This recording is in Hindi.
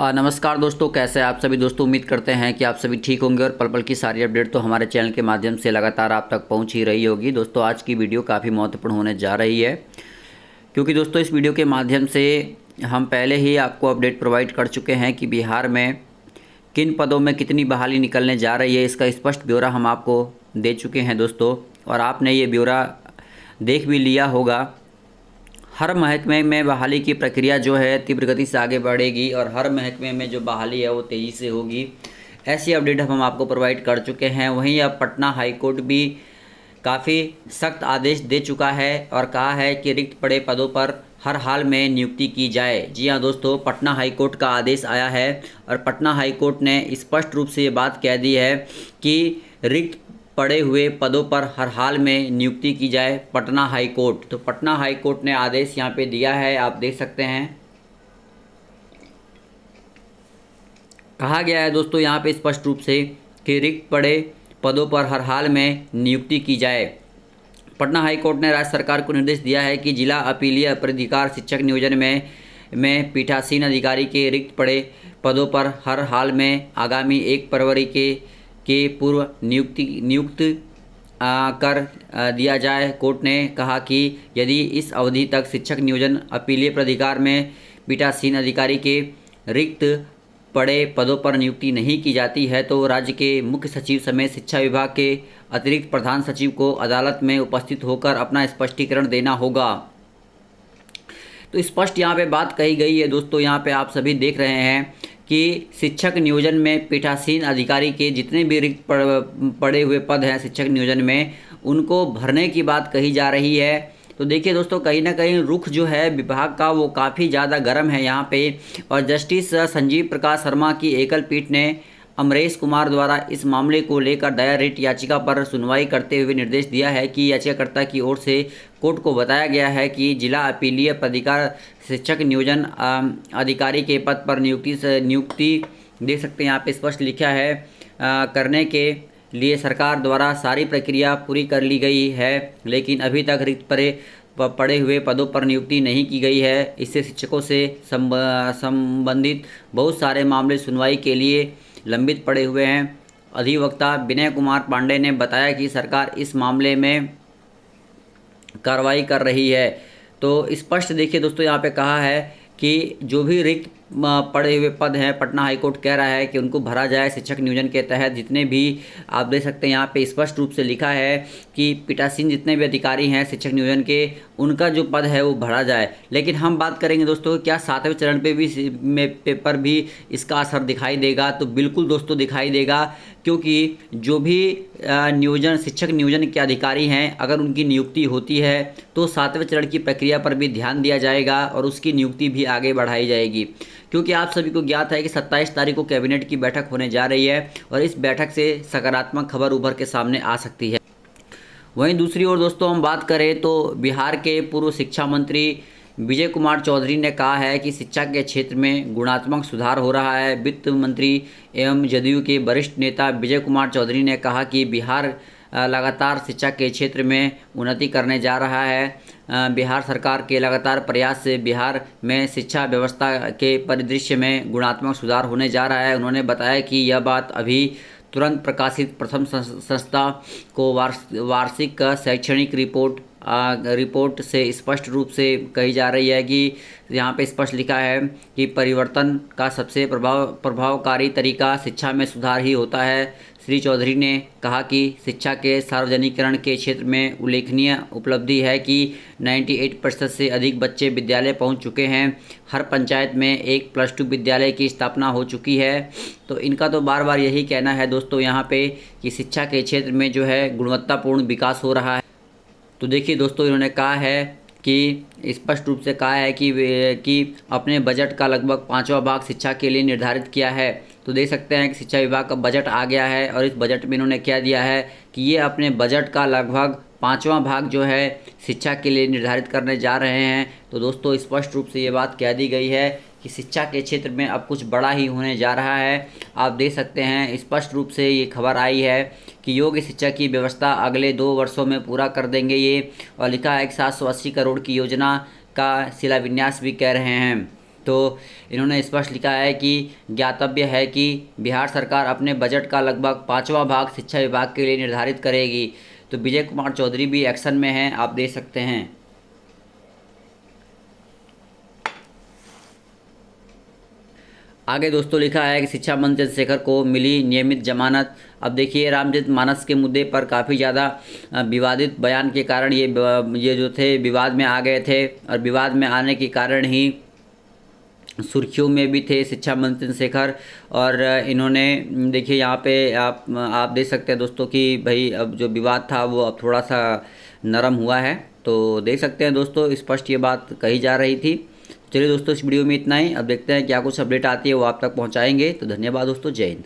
नमस्कार दोस्तों कैसे आप सभी दोस्तों उम्मीद करते हैं कि आप सभी ठीक होंगे और पल पल की सारी अपडेट तो हमारे चैनल के माध्यम से लगातार आप तक पहुंच ही रही होगी दोस्तों आज की वीडियो काफ़ी महत्वपूर्ण होने जा रही है क्योंकि दोस्तों इस वीडियो के माध्यम से हम पहले ही आपको अपडेट प्रोवाइड कर चुके हैं कि बिहार में किन पदों में कितनी बहाली निकलने जा रही है इसका स्पष्ट ब्यौरा हम आपको दे चुके हैं दोस्तों और आपने ये ब्यौरा देख भी लिया होगा हर महकमे में बहाली की प्रक्रिया जो है तीव्र गति से आगे बढ़ेगी और हर महकमे में जो बहाली है वो तेज़ी से होगी ऐसी अपडेट हम आपको प्रोवाइड कर चुके हैं वहीं अब पटना हाईकोर्ट भी काफ़ी सख्त आदेश दे चुका है और कहा है कि रिक्त पड़े पदों पर हर हाल में नियुक्ति की जाए जी हाँ दोस्तों पटना हाईकोर्ट का आदेश आया है और पटना हाईकोर्ट ने स्पष्ट रूप से ये बात कह दी है कि रिक्त पड़े हुए पदों पर हर हाल में नियुक्ति की जाए पटना हाई कोर्ट तो पटना हाई कोर्ट ने आदेश यहाँ पे दिया है आप देख सकते हैं कहा गया है दोस्तों यहाँ पे स्पष्ट रूप से कि रिक्त पड़े पदों पर हर हाल में नियुक्ति की जाए पटना हाई कोर्ट ने राज्य सरकार को निर्देश दिया है कि जिला अपीलीय प्राधिकार शिक्षक नियोजन में में पीठासीन अधिकारी के रिक्त पड़े पदों पर हर हाल में आगामी एक फरवरी के के पूर्व नियुक्ति नियुक्त कर दिया जाए कोर्ट ने कहा कि यदि इस अवधि तक शिक्षक नियोजन अपीलीय प्राधिकार में पीठासीन अधिकारी के रिक्त पड़े पदों पर नियुक्ति नहीं की जाती है तो राज्य के मुख्य सचिव समेत शिक्षा विभाग के अतिरिक्त प्रधान सचिव को अदालत में उपस्थित होकर अपना स्पष्टीकरण देना होगा तो स्पष्ट यहाँ पे बात कही गई है दोस्तों यहाँ पे आप सभी देख रहे हैं कि शिक्षक नियोजन में पीठासीन अधिकारी के जितने भी रिक्त पड़े हुए पद हैं शिक्षक नियोजन में उनको भरने की बात कही जा रही है तो देखिए दोस्तों कहीं ना कहीं रुख जो है विभाग का वो काफ़ी ज़्यादा गर्म है यहाँ पे और जस्टिस संजीव प्रकाश शर्मा की एकल पीठ ने अमरेश कुमार द्वारा इस मामले को लेकर दया रिट याचिका पर सुनवाई करते हुए निर्देश दिया है कि याचिकाकर्ता की ओर से कोर्ट को बताया गया है कि जिला अपीलीय पदाधिकार शिक्षक नियोजन अधिकारी के पद पर नियुक्ति से नियुक्ति दे सकते हैं यहाँ पे स्पष्ट लिखा है आ, करने के लिए सरकार द्वारा सारी प्रक्रिया पूरी कर ली गई है लेकिन अभी तक रिक्त पड़े पड़े हुए पदों पर नियुक्ति नहीं की गई है इससे शिक्षकों से संबंधित बहुत सारे मामले सुनवाई के लिए लंबित पड़े हुए हैं अधिवक्ता विनय कुमार पांडे ने बताया कि सरकार इस मामले में कार्रवाई कर रही है तो स्पष्ट देखिए दोस्तों यहाँ पे कहा है कि जो भी रिक्त पड़े हुए पद हैं पटना हाईकोर्ट कह रहा है कि उनको भरा जाए शिक्षक नियोजन के तहत जितने भी आप देख सकते हैं यहाँ पे स्पष्ट रूप से लिखा है कि पीटासीन जितने भी अधिकारी हैं शिक्षक नियोजन के उनका जो पद है वो भरा जाए लेकिन हम बात करेंगे दोस्तों क्या सातवें चरण पे भी में पेपर भी इसका असर दिखाई देगा तो बिल्कुल दोस्तों दिखाई देगा क्योंकि जो भी नियोजन शिक्षक नियोजन के अधिकारी हैं अगर उनकी नियुक्ति होती है तो सातवें चरण की प्रक्रिया पर भी ध्यान दिया जाएगा और उसकी नियुक्ति भी आगे बढ़ाई जाएगी क्योंकि आप सभी को ज्ञात है कि 27 तारीख को कैबिनेट की बैठक होने जा रही है और इस बैठक से सकारात्मक खबर उभर के सामने आ सकती है वहीं दूसरी ओर दोस्तों हम बात करें तो बिहार के पूर्व शिक्षा मंत्री विजय कुमार चौधरी ने कहा है कि शिक्षा के क्षेत्र में गुणात्मक सुधार हो रहा है वित्त मंत्री एवं जदयू के वरिष्ठ नेता विजय कुमार चौधरी ने कहा कि बिहार लगातार शिक्षा के क्षेत्र में उन्नति करने जा रहा है बिहार सरकार के लगातार प्रयास से बिहार में शिक्षा व्यवस्था के परिदृश्य में गुणात्मक सुधार होने जा रहा है उन्होंने बताया कि यह बात अभी तुरंत प्रकाशित प्रथम संस्था को वार्षिक शैक्षणिक रिपोर्ट रिपोर्ट से स्पष्ट रूप से कही जा रही है कि यहाँ पे स्पष्ट लिखा है कि परिवर्तन का सबसे प्रभाव प्रभावकारी तरीका शिक्षा में सुधार ही होता है श्री चौधरी ने कहा कि शिक्षा के सार्वजनिकरण के क्षेत्र में उल्लेखनीय उपलब्धि है कि 98 प्रतिशत से अधिक बच्चे विद्यालय पहुंच चुके हैं हर पंचायत में एक प्लस टू विद्यालय की स्थापना हो चुकी है तो इनका तो बार बार यही कहना है दोस्तों यहाँ पे कि शिक्षा के क्षेत्र में जो है गुणवत्तापूर्ण विकास हो रहा है तो देखिए दोस्तों इन्होंने कहा है कि स्पष्ट रूप से कहा है कि कि अपने बजट का लगभग पाँचवा भाग शिक्षा के लिए निर्धारित किया है तो देख सकते हैं कि शिक्षा विभाग का बजट आ गया है और इस बजट में इन्होंने क्या दिया है कि ये अपने बजट का लगभग पाँचवा भाग जो है शिक्षा के लिए निर्धारित करने जा रहे हैं तो दोस्तों स्पष्ट रूप से ये बात कह दी गई है कि शिक्षा के क्षेत्र में अब कुछ बड़ा ही होने जा रहा है आप देख सकते हैं स्पष्ट रूप से ये खबर आई है कि योग्य शिक्षा की व्यवस्था अगले दो वर्षों में पूरा कर देंगे ये और लिखा है कि सात करोड़ की योजना का शिलान्यास भी कह रहे हैं तो इन्होंने स्पष्ट लिखा है कि ज्ञातव्य है कि बिहार सरकार अपने बजट का लगभग पाँचवा भाग शिक्षा विभाग के लिए निर्धारित करेगी तो विजय कुमार चौधरी भी एक्शन में हैं आप देख सकते हैं आगे दोस्तों लिखा है कि शिक्षा मंत्री चंद्रशेखर को मिली नियमित जमानत अब देखिए रामचरित मानस के मुद्दे पर काफ़ी ज़्यादा विवादित बयान के कारण ये ये जो थे विवाद में आ गए थे और विवाद में आने के कारण ही सुर्खियों में भी थे शिक्षा मंत्री चंद्रशेखर और इन्होंने देखिए यहाँ पे आप आप देख सकते हैं दोस्तों कि भाई अब जो विवाद था वो अब थोड़ा सा नरम हुआ है तो देख सकते हैं दोस्तों स्पष्ट ये बात कही जा रही थी चलिए दोस्तों इस वीडियो में इतना ही अब देखते हैं क्या कुछ अपडेट आती है वो आप तक पहुँचाएंगे तो धन्यवाद दोस्तों जय हिंद